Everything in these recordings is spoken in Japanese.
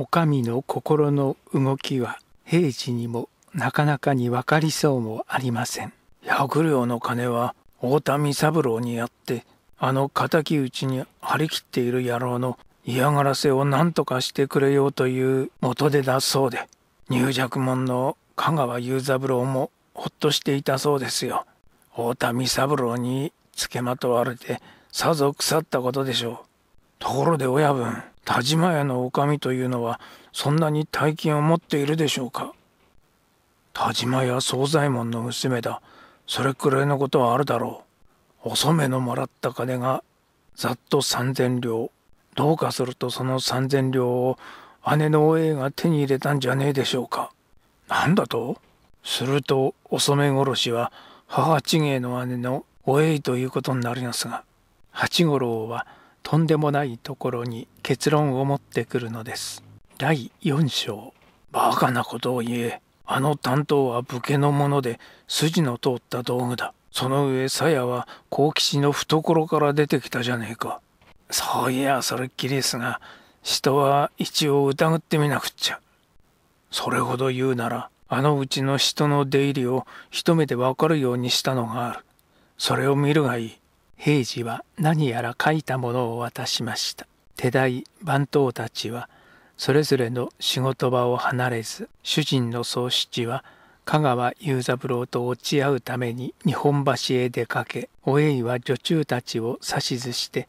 お上の心の動きは平時にもなかなかに分かりそうもありません百両の金は大谷三郎にあってあの敵討ちに張り切っている野郎の嫌がらせを何とかしてくれようという元手だそうで入弱門の香川雄三郎もほっとしていたそうですよ大谷三郎につけまとわれてさぞ腐ったことでしょうところで親分田島屋の女将というのはそんなに大金を持っているでしょうか田島屋惣左衛門の娘だそれくらいのことはあるだろうお染のもらった金がざっと3,000両どうかするとその3,000両を姉のお栄が手に入れたんじゃねえでしょうか何だとするとお染殺しは母千芸の姉のお栄ということになりますが八五郎はとんでもないところに結論を持ってくるのです第4章バカなことを言えあの担当は武家のもので筋の通った道具だその上鞘は幸吉の懐から出てきたじゃねえかそういやそれっきりですが人は一応疑ってみなくっちゃそれほど言うならあのうちの人の出入りを一目でわかるようにしたのがあるそれを見るがいい平次は何やら書いたものを渡しました手代番頭たちはそれぞれの仕事場を離れず主人の宗七は香川雄三郎と落ち合うために日本橋へ出かけおえいは女中たちを指図して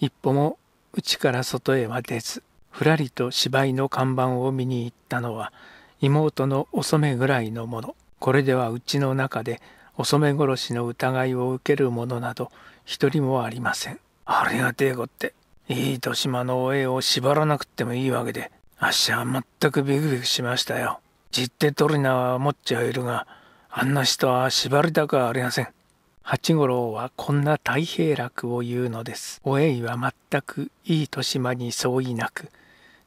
一歩も内から外へは出ずふらりと芝居の看板を見に行ったのは妹のお染ぐらいのものこれではうちの中でお染殺しの疑いを受けるものなど人もありません。ありがてえこって。いい年間のおえを縛らなくてもいいわけで、あっしは全くビクビクしましたよ。じって取りなは思っちゃいるが、あんな人は縛りたくはありません。八五郎はこんな太平楽を言うのです。おえいは全くいい年間に相違なく、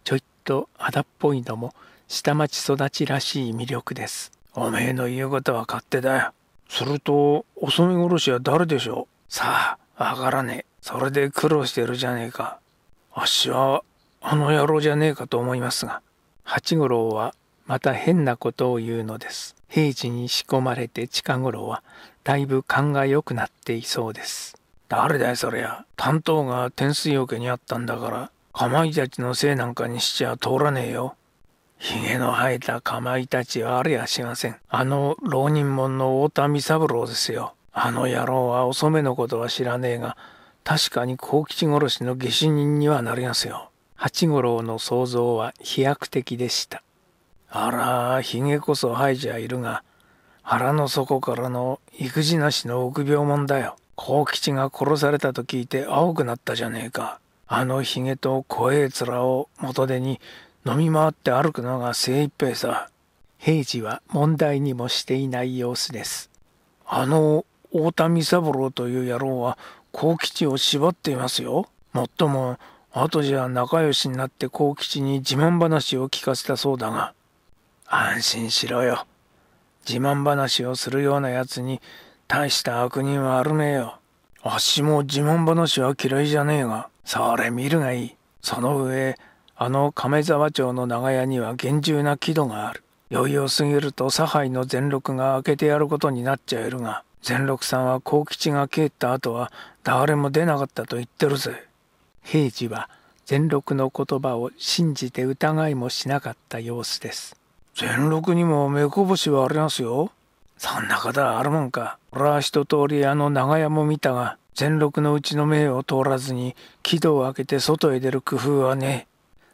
ちょいっとあだっぽいのも下町育ちらしい魅力です。おめえの言うことは勝手だよ。すると、お染め殺しは誰でしょうさあ、上がらねえ。それで苦労してるじゃねえか。あっしは、あの野郎じゃねえかと思いますが。八五郎は、また変なことを言うのです。平時に仕込まれて近頃は、だいぶ勘が良くなっていそうです。誰だよそりゃ。担当が天水桶にあったんだから、かまいたちのせいなんかにしちゃ通らねえよ。ひげの生えたかまいたちはありゃしません。あの浪人者の太田三三郎ですよ。あの野郎は遅めのことは知らねえが、確かに幸吉殺しの下手人にはなりますよ。八五郎の想像は飛躍的でした。あら、ひげこそ生えちゃいるが、腹の底からの育児なしの臆病者だよ。幸吉が殺されたと聞いて青くなったじゃねえか。あのひげと怖え面を元手に飲み回って歩くのが精一杯さ。平次は問題にもしていない様子です。あの大谷三郎という野郎は幸吉を縛っていますよ。もっとも後じゃ仲良しになって幸吉に自慢話を聞かせたそうだが安心しろよ。自慢話をするようなやつに大した悪人はあるめえよ。あっしも自慢話は嫌いじゃねえがそれ見るがいい。その上あの亀沢町の長屋には厳重な木戸がある。余裕を過ぎると差配の全録が開けてやることになっちゃえるが善六さんは幸吉が帰った後は誰も出なかったと言ってるぜ。平次は善六の言葉を信じて疑いもしなかった様子です。善六にも目こぼしはありますよ。そんなことはあるもんか。俺は一通りあの長屋も見たが、全六のうちの命を通らずに木戸を開けて外へ出る工夫はね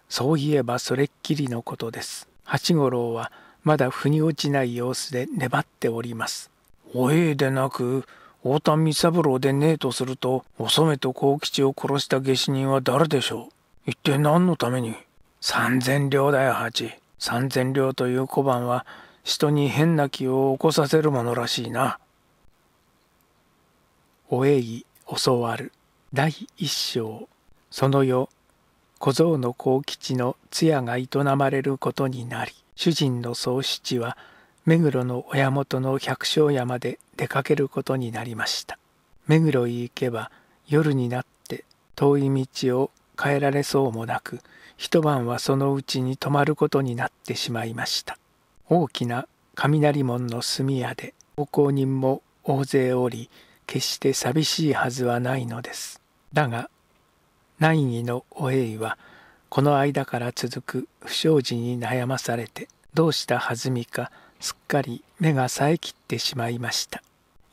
そういえばそれっきりのことです八五郎はまだ腑に落ちない様子で粘っておりますおえでなく太田三三郎でねえとするとお染と幸吉を殺した下手人は誰でしょう一体何のために三千両だよ八三千両という小判は人に変な気を起こさせるものらしいな。おえい教わる第一章その夜小僧の幸吉の通夜が営まれることになり主人の宗七は目黒の親元の百姓山で出かけることになりました目黒へ行けば夜になって遠い道を変えられそうもなく一晩はそのうちに泊まることになってしまいました大きな雷門の炭屋で奉公人も大勢おり決して寂しいはずはないのですだが難儀のお栄はこの間から続く不祥事に悩まされてどうしたはずみかすっかり目が冴えきってしまいました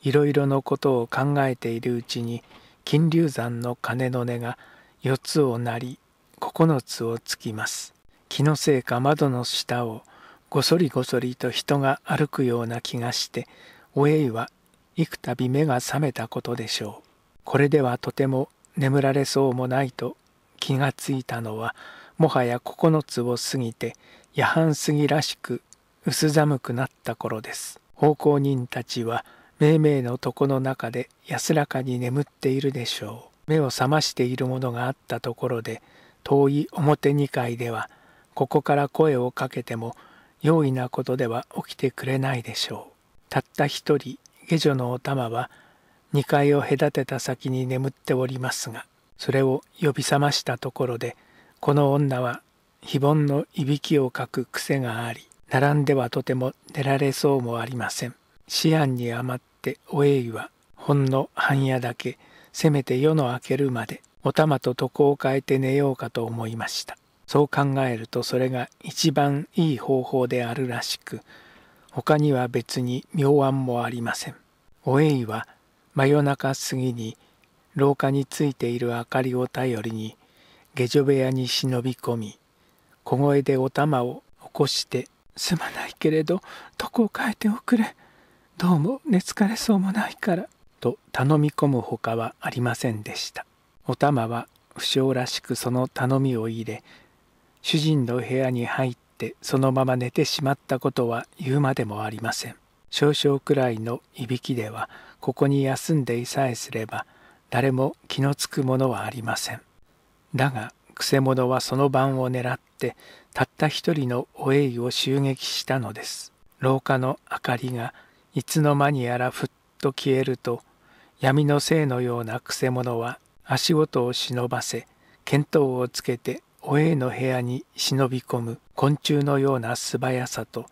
いろいろのことを考えているうちに金龍山の鐘の音が四つを鳴り九つをつきます気のせいか窓の下をごそりごそりと人が歩くような気がしておえいは幾度目が覚めたことでしょうこれではとても眠られそうもないと気がついたのはもはや九つを過ぎて夜半過ぎらしく薄寒くなった頃です奉公人たちはめいめいの床の中で安らかに眠っているでしょう目を覚ましているものがあったところで遠い表2階ではここから声をかけても容易なことでは起きてくれないでしょうたった一人下女のお玉は2階を隔てた先に眠っておりますがそれを呼び覚ましたところでこの女は非凡のいびきをかく癖があり並んではとても寝られそうもありません。思案に余ってお栄はほんの半夜だけせめて夜の明けるまでお玉と床を変えて寝ようかと思いましたそう考えるとそれが一番いい方法であるらしく他には別に妙案もありませんお栄いは真夜中過ぎに廊下についている明かりを頼りに下女部屋に忍び込み小声でお玉を起こしてすまないけれど床を変えておくれどうも寝つかれそうもないから」と頼み込むほかはありませんでしたお玉は不詳らしくその頼みを入れ主人の部屋に入ってそのまま寝てしまったことは言うまでもありません少々くらいのいびきではここに休んでいさえすれば誰も気のつくものはありませんだがくせ者はその晩を狙ってたった一人のおえを襲撃したのです廊下の明かりがいつの間にやらふっと消えると闇の精のようなくせ者は足音を忍ばせ見当をつけておえいの部屋に忍び込む昆虫のような素早さと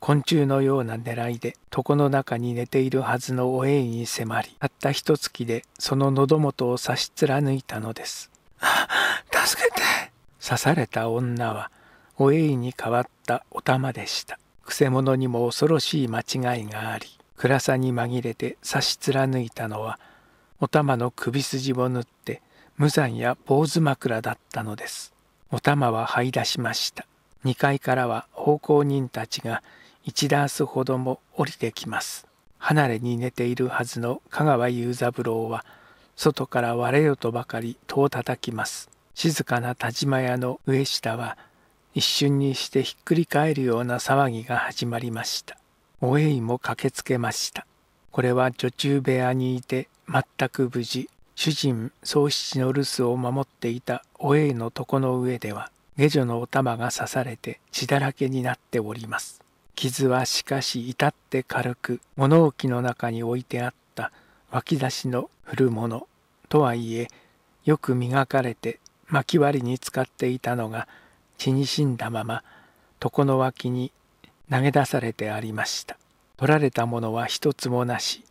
昆虫のような狙いで床の中に寝ているはずのおえいに迫りたった一月でその喉元を差し貫いたのです「助けて!」刺された女はおえいに変わったお玉でしたくせ者にも恐ろしい間違いがあり暗さに紛れて差し貫いたのはお玉の首筋を縫って無残や坊主枕だったのですお玉は這い出しました2階からは奉公人たちが一ダースほども降りてきます離れに寝ているはずの香川雄三郎は外から割れよとばかり戸を叩きます静かな田島屋の上下は一瞬にしてひっくり返るような騒ぎが始まりましたおえいも駆けつけましたこれは女中部屋にいて全く無事主人宗七の留守を守っていたおえいの床の上では下女のお玉が刺されて血だらけになっております傷はしかし至って軽く物置の中に置いてあった脇出しの古物とはいえよく磨かれて薪割りに使っていたのが血に死んだまま床の脇に投げ出されてありました取られたものは一つもなし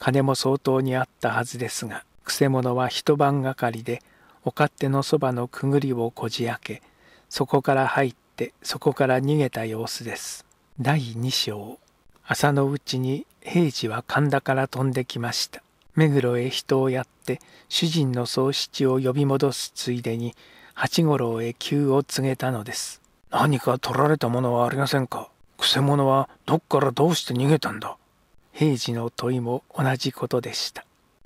金も相当にあったはずですがくせ者は一晩がかりでお勝手のそばのくぐりをこじ開けそこから入ってそこから逃げた様子です第二章朝のうちに平次は神田から飛んできました目黒へ人をやって主人の宗七を呼び戻すついでに八五郎へ急を告げたのです何か取られたものはありませんかくせ者はどっからどうして逃げたんだ平次の問いも同じことでした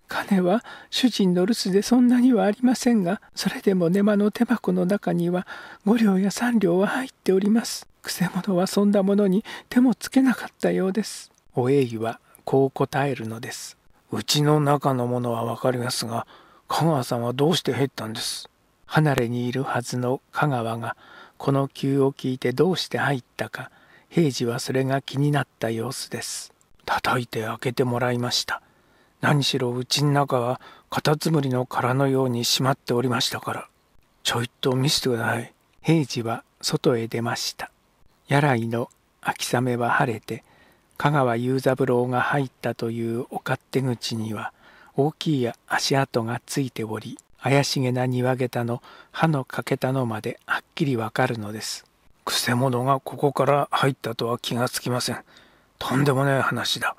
金は主人の留守でそんなにはありませんがそれでも根間の手箱の中には五両や3両は入っておりますくせ者はそんなものに手もつけなかったようですお栄儀はこう答えるのですうちの中のものは分かりますが香川さんはどうして減ったんです離れにいるはずの香川がこの急を聞いてどうして入ったか平次はそれが気になった様子です叩いて開けてもらいました何しろうちの中はカタツムリの殻のようにしまっておりましたからちょいと見せてください平次は外へ出ました柳井の秋雨は晴れて香川雄三郎が入ったというお勝手口には大きい足跡がついており怪しげな庭桁の歯の欠けたのまではっきりわかるのです。くせ者がここから入ったとは気がつきません。とんでもない話だ。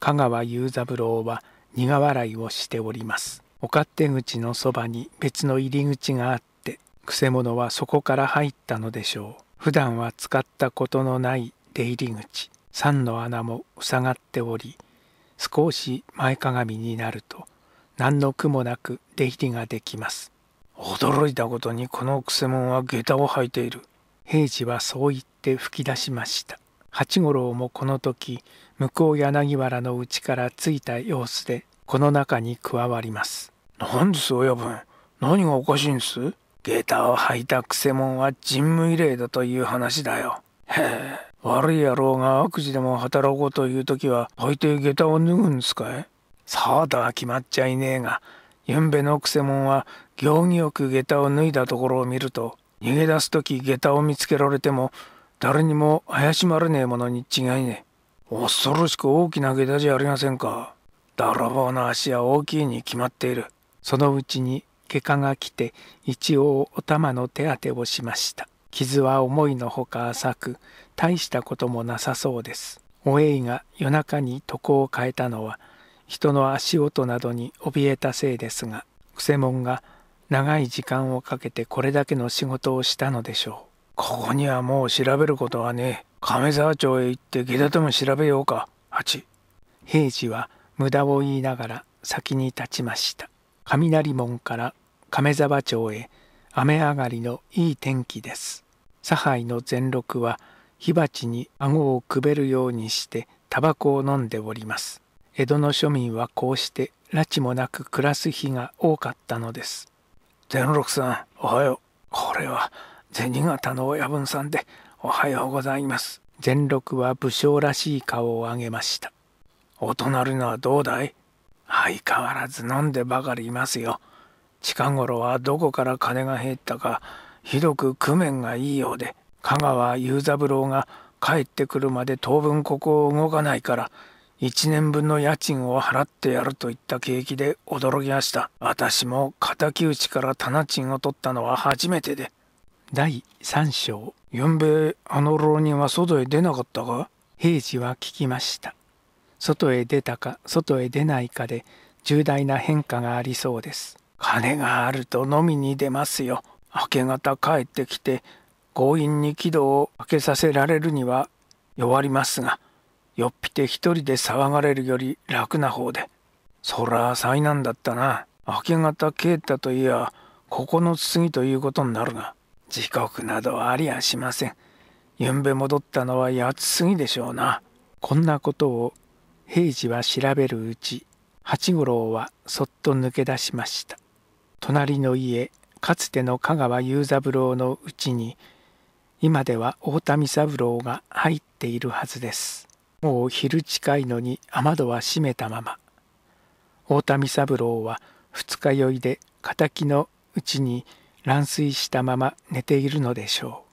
香川雄三郎は苦笑いをしております。お勝手口のそばに別の入り口があって、くせ者はそこから入ったのでしょう。普段は使ったことのない出入り口、三の穴も塞がっており、少し前かがみになると、何の苦もなく出入りができます。驚いたことにこのくせ者は下駄を履いている。平次はそう言って吹き出しました。八五郎もこの時、向こう柳原の家から着いた様子で、この中に加わります。何です親分、何がおかしいんです下駄を履いたくせ者は人無異例だという話だよ。へえ、悪い野郎が悪事でも働こうという時は、大抵下駄を脱ぐんですかいそうとは決まっちゃいねえがゆんべのくせ者は行儀よく下駄を脱いだところを見ると逃げ出す時下駄を見つけられても誰にも怪しまれねえものに違いねえ恐ろしく大きな下駄じゃありませんか泥棒の足は大きいに決まっているそのうちに外科が来て一応お玉の手当てをしました傷は思いのほか浅く大したこともなさそうですおえいが夜中に床を変えたのは人の足音などに怯えたせいですがクセモンが長い時間をかけてこれだけの仕事をしたのでしょうここにはもう調べることはねえ亀沢町へ行って下駄とも調べようか八平次は無駄を言いながら先に立ちました雷門から亀沢町へ雨上がりのいい天気です差配の全六は火鉢に顎をくべるようにしてタバコを飲んでおります江戸の庶民はこうして拉致もなく暮らす日が多かったのです善六さんおはようこれは銭形の親分さんでおはようございます善六は武将らしい顔を上げましたお隣のはどうだい相変わらず飲んでばかりいますよ近頃はどこから金が減ったかひどく工面がいいようで香川雄三郎が帰ってくるまで当分ここを動かないから1年分の家賃を払ってやるといった景気で驚きました私も敵討ちから棚賃を取ったのは初めてで第3章ゆんべあの浪人は外へ出なかったか平次は聞きました外へ出たか外へ出ないかで重大な変化がありそうです金があると飲みに出ますよ明け方帰ってきて強引に木戸を開けさせられるには弱りますがよっぴて一人で騒がれるより楽な方でそら災難だったな明け方啓太といやこつ過ぎということになるが時刻などありゃしませんゆんべ戻ったのは八つ過ぎでしょうなこんなことを平次は調べるうち八五郎はそっと抜け出しました隣の家かつての香川雄三郎のうちに今では大谷三郎が入っているはずですもう昼近いのに雨戸は閉めたまま大谷三郎は二日酔いで敵のうちに乱睡したまま寝ているのでしょう